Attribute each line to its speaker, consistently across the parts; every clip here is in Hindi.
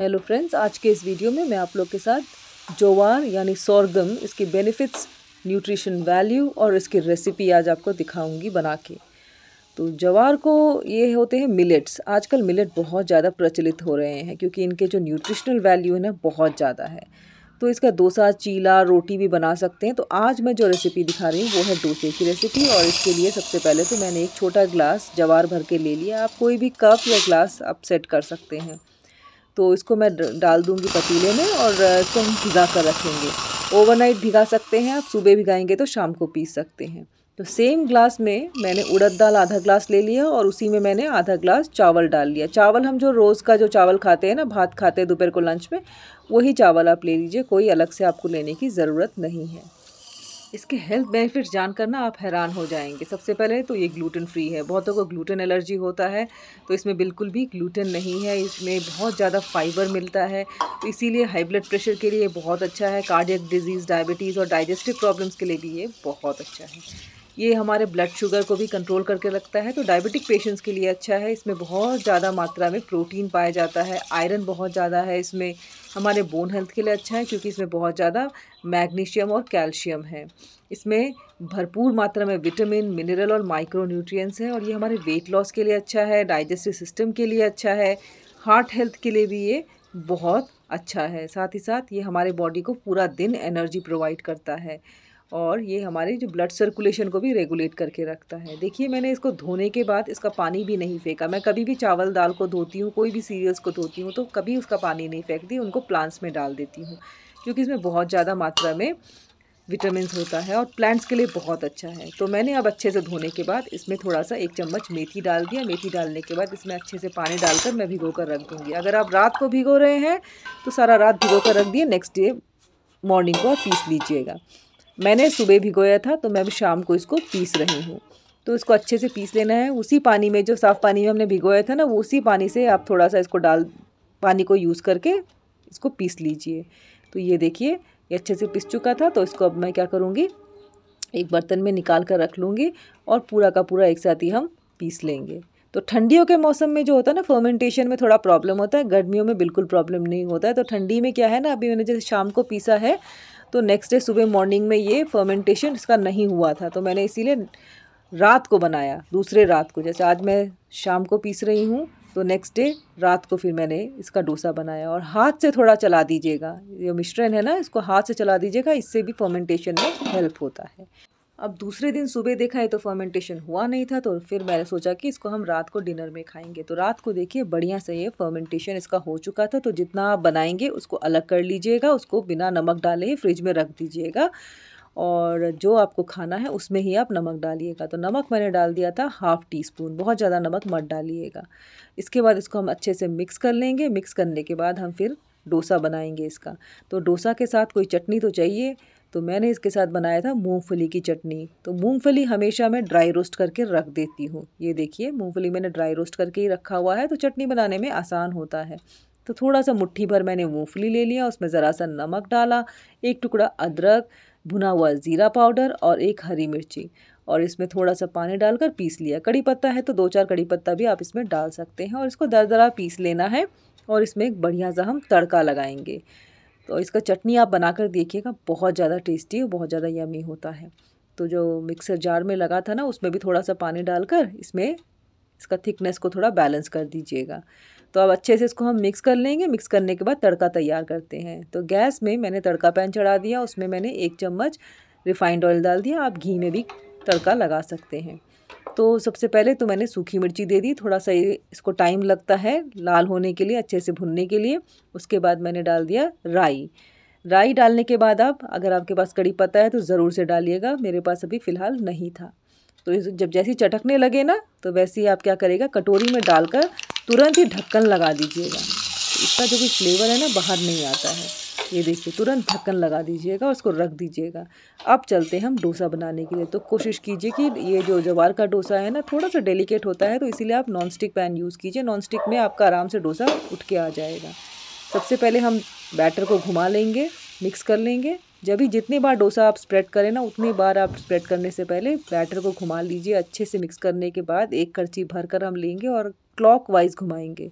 Speaker 1: हेलो फ्रेंड्स आज के इस वीडियो में मैं आप लोग के साथ जोवार यानी सोरगम इसके बेनिफिट्स न्यूट्रिशन वैल्यू और इसकी रेसिपी आज आपको दिखाऊंगी बना के तो जवार को ये होते हैं मिलेट्स आजकल मिलेट बहुत ज़्यादा प्रचलित हो रहे हैं क्योंकि इनके जो न्यूट्रिशनल वैल्यू है ना बहुत ज़्यादा है तो इसका डोसा चीला रोटी भी बना सकते हैं तो आज मैं जो रेसिपी दिखा रही हूँ वो है डोसे की रेसिपी और इसके लिए सबसे पहले तो मैंने एक छोटा ग्लास जवार भर के ले लिया आप कोई भी कप या ग्लास आप सेट कर सकते हैं तो इसको मैं डाल दूँगी पतीले में और इसको हम भिगा कर रखेंगे ओवरनाइट भिगा सकते हैं आप सुबह भिगाएंगे तो शाम को पी सकते हैं तो सेम ग्लास में मैंने उड़द दाल आधा ग्लास ले लिया और उसी में मैंने आधा ग्लास चावल डाल लिया चावल हम जो रोज़ का जो चावल खाते हैं ना भात खाते हैं दोपहर को लंच में वही चावल आप ले लीजिए कोई अलग से आपको लेने की ज़रूरत नहीं है इसके हेल्थ बेनिफिट्स जानकर ना आप हैरान हो जाएंगे सबसे पहले तो ये ग्लूटेन फ्री है बहुतों को ग्लूटेन एलर्जी होता है तो इसमें बिल्कुल भी ग्लूटेन नहीं है इसमें बहुत ज़्यादा फाइबर मिलता है तो इसीलिए हाई ब्लड प्रेशर के लिए बहुत अच्छा है कार्डियक डिजीज़ डायबिटीज़ और डाइजेस्टिव प्रॉब्लम्स के लिए भी ये बहुत अच्छा है ये हमारे ब्लड शुगर को भी कंट्रोल करके रखता है तो डायबिटिक पेशेंट्स के लिए अच्छा है इसमें बहुत ज़्यादा मात्रा में प्रोटीन पाया जाता है आयरन बहुत ज़्यादा है इसमें हमारे बोन हेल्थ के लिए अच्छा है क्योंकि इसमें बहुत ज़्यादा मैग्नीशियम और कैल्शियम है इसमें भरपूर मात्रा में विटामिन मिनरल और माइक्रो न्यूट्रियस हैं और ये हमारे वेट लॉस के लिए अच्छा है डाइजेस्टिव सिस्टम के लिए अच्छा है हार्ट हेल्थ के लिए भी ये बहुत अच्छा है साथ ही साथ ये हमारे बॉडी को पूरा दिन एनर्जी प्रोवाइड करता है और ये हमारे जो ब्लड सर्कुलेशन को भी रेगुलेट करके रखता है देखिए मैंने इसको धोने के बाद इसका पानी भी नहीं फेंका मैं कभी भी चावल दाल को धोती हूँ कोई भी सीरियल्स को धोती हूँ तो कभी उसका पानी नहीं फेंकती उनको प्लांट्स में डाल देती हूँ क्योंकि इसमें बहुत ज़्यादा मात्रा में विटामिन होता है और प्लांट्स के लिए बहुत अच्छा है तो मैंने अब अच्छे से धोने के बाद इसमें थोड़ा सा एक चम्मच मेथी डाल दिया मेथी डालने के बाद इसमें अच्छे से पानी डालकर मैं भिगो कर रख दूँगी अगर आप रात को भिगो रहे हैं तो सारा रात भिगो कर रख दिए नेक्स्ट डे मॉर्निंग को आप पीस लीजिएगा मैंने सुबह भिगोया था तो मैं अब शाम को इसको पीस रही हूँ तो इसको अच्छे से पीस लेना है उसी पानी में जो साफ़ पानी में हमने भिगोया था ना वो उसी पानी से आप थोड़ा सा इसको डाल पानी को यूज़ करके इसको पीस लीजिए तो ये देखिए ये अच्छे से पीस चुका था तो इसको अब मैं क्या करूँगी एक बर्तन में निकाल कर रख लूँगी और पूरा का पूरा एक साथ ही हम पीस लेंगे तो ठंडियों के मौसम में जो होता है ना फर्मेंटेशन में थोड़ा प्रॉब्लम होता है गर्मियों में बिल्कुल प्रॉब्लम नहीं होता है तो ठंडी में क्या है ना अभी मैंने जैसे शाम को पीसा है तो नेक्स्ट डे सुबह मॉर्निंग में ये फर्मेंटेशन इसका नहीं हुआ था तो मैंने इसीलिए रात को बनाया दूसरे रात को जैसे आज मैं शाम को पीस रही हूँ तो नेक्स्ट डे रात को फिर मैंने इसका डोसा बनाया और हाथ से थोड़ा चला दीजिएगा ये मिश्रण है ना इसको हाथ से चला दीजिएगा इससे भी फर्मेंटेशन में हेल्प होता है अब दूसरे दिन सुबह देखा है तो फर्मेंटेशन हुआ नहीं था तो फिर मैंने सोचा कि इसको हम रात को डिनर में खाएंगे तो रात को देखिए बढ़िया से ये फर्मेंटेशन इसका हो चुका था तो जितना आप बनाएंगे उसको अलग कर लीजिएगा उसको बिना नमक डाले फ्रिज में रख दीजिएगा और जो आपको खाना है उसमें ही आप नमक डालिएगा तो नमक मैंने डाल दिया था हाफ़ टी स्पून बहुत ज़्यादा नमक मत डालिएगा इसके बाद इसको हम अच्छे से मिक्स कर लेंगे मिक्स करने के बाद हम फिर डोसा बनाएंगे इसका तो डोसा के साथ कोई चटनी तो चाहिए तो मैंने इसके साथ बनाया था मूंगफली की चटनी तो मूंगफली हमेशा मैं ड्राई रोस्ट करके रख देती हूँ ये देखिए मूंगफली मैंने ड्राई रोस्ट करके ही रखा हुआ है तो चटनी बनाने में आसान होता है तो थोड़ा सा मुट्ठी भर मैंने मूंगफली ले लिया उसमें ज़रा सा नमक डाला एक टुकड़ा अदरक भुना हुआ ज़ीरा पाउडर और एक हरी मिर्ची और इसमें थोड़ा सा पानी डालकर पीस लिया कड़ी पत्ता है तो दो चार कड़ी पत्ता भी आप इसमें डाल सकते हैं और इसको दर दरा पीस लेना है और इसमें एक बढ़िया सा हम तड़का लगाएंगे तो इसका चटनी आप बना कर देखिएगा बहुत ज़्यादा टेस्टी और बहुत ज़्यादा यमी होता है तो जो मिक्सर जार में लगा था ना उसमें भी थोड़ा सा पानी डालकर इसमें इसका थिकनेस को थोड़ा बैलेंस कर दीजिएगा तो अब अच्छे से इसको हम मिक्स कर लेंगे मिक्स करने के बाद तड़का तैयार करते हैं तो गैस में मैंने तड़का पैन चढ़ा दिया उसमें मैंने एक चम्मच रिफाइंड ऑयल डाल दिया आप घी में भी तड़का लगा सकते हैं तो सबसे पहले तो मैंने सूखी मिर्ची दे दी थोड़ा सा इसको टाइम लगता है लाल होने के लिए अच्छे से भुनने के लिए उसके बाद मैंने डाल दिया राई राई डालने के बाद आप अगर आपके पास कड़ी पत्ता है तो ज़रूर से डालिएगा मेरे पास अभी फ़िलहाल नहीं था तो जब जैसी चटकने लगे ना तो वैसे ही आप क्या करेगा कटोरी में डालकर तुरंत ही ढक्कन लगा दीजिएगा इसका जो भी फ्लेवर है ना बाहर नहीं आता है ये देखिए तुरंत ढक्कन लगा दीजिएगा उसको रख दीजिएगा अब चलते हैं हम डोसा बनाने के लिए तो कोशिश कीजिए कि ये जो जवार का डोसा है ना थोड़ा सा डेलिकेट होता है तो इसीलिए आप नॉन स्टिक पैन यूज़ कीजिए नॉन स्टिक में आपका आराम से डोसा उठ के आ जाएगा सबसे पहले हम बैटर को घुमा लेंगे मिक्स कर लेंगे जब भी जितनी बार डोसा आप स्प्रेड करें ना उतनी बार आप स्प्रेड करने से पहले बैटर को घुमा लीजिए अच्छे से मिक्स करने के बाद एक करची भर कर हम लेंगे और क्लॉक वाइज घुमाएँगे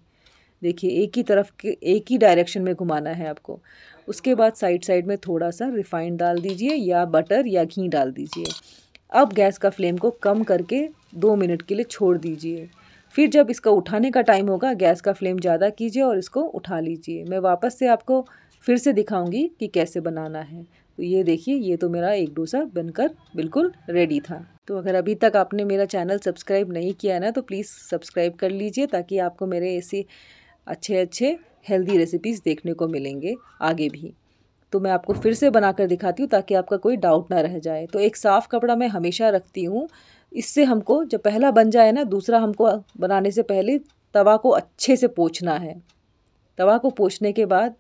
Speaker 1: देखिए एक ही तरफ के एक ही डायरेक्शन में घुमाना है आपको उसके बाद साइड साइड में थोड़ा सा रिफाइंड डाल दीजिए या बटर या घी डाल दीजिए अब गैस का फ्लेम को कम करके दो मिनट के लिए छोड़ दीजिए फिर जब इसका उठाने का टाइम होगा गैस का फ्लेम ज़्यादा कीजिए और इसको उठा लीजिए मैं वापस से आपको फिर से दिखाऊंगी कि कैसे बनाना है तो ये देखिए ये तो मेरा एक डोसा बनकर बिल्कुल रेडी था तो अगर अभी तक आपने मेरा चैनल सब्सक्राइब नहीं किया है ना तो प्लीज़ सब्सक्राइब कर लीजिए ताकि आपको मेरे ऐसी अच्छे अच्छे हेल्दी रेसिपीज़ देखने को मिलेंगे आगे भी तो मैं आपको फिर से बनाकर दिखाती हूँ ताकि आपका कोई डाउट ना रह जाए तो एक साफ़ कपड़ा मैं हमेशा रखती हूँ इससे हमको जब पहला बन जाए ना दूसरा हमको बनाने से पहले तवा को अच्छे से पोछना है तवा को पोछने के बाद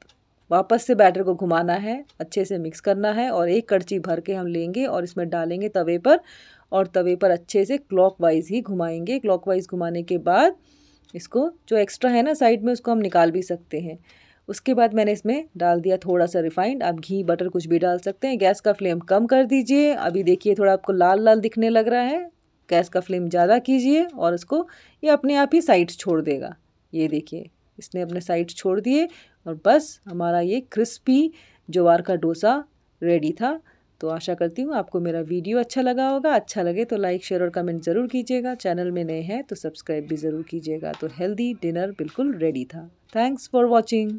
Speaker 1: वापस से बैटर को घुमाना है अच्छे से मिक्स करना है और एक कड़ची भर के हम लेंगे और इसमें डालेंगे तवे पर और तवे पर अच्छे से क्लॉकवाइज ही घुमाएंगे क्लॉकवाइज घुमाने के बाद इसको जो एक्स्ट्रा है ना साइड में उसको हम निकाल भी सकते हैं उसके बाद मैंने इसमें डाल दिया थोड़ा सा रिफाइंड आप घी बटर कुछ भी डाल सकते हैं गैस का फ्लेम कम कर दीजिए अभी देखिए थोड़ा आपको लाल लाल दिखने लग रहा है गैस का फ्लेम ज़्यादा कीजिए और इसको ये अपने आप ही साइड छोड़ देगा ये देखिए इसने अपने साइड छोड़ दिए और बस हमारा ये क्रिस्पी जवार का डोसा रेडी था तो आशा करती हूँ आपको मेरा वीडियो अच्छा लगा होगा अच्छा लगे तो लाइक शेयर और कमेंट ज़रूर कीजिएगा चैनल में नए हैं तो सब्सक्राइब भी ज़रूर कीजिएगा तो हेल्दी डिनर बिल्कुल रेडी था थैंक्स फॉर वॉचिंग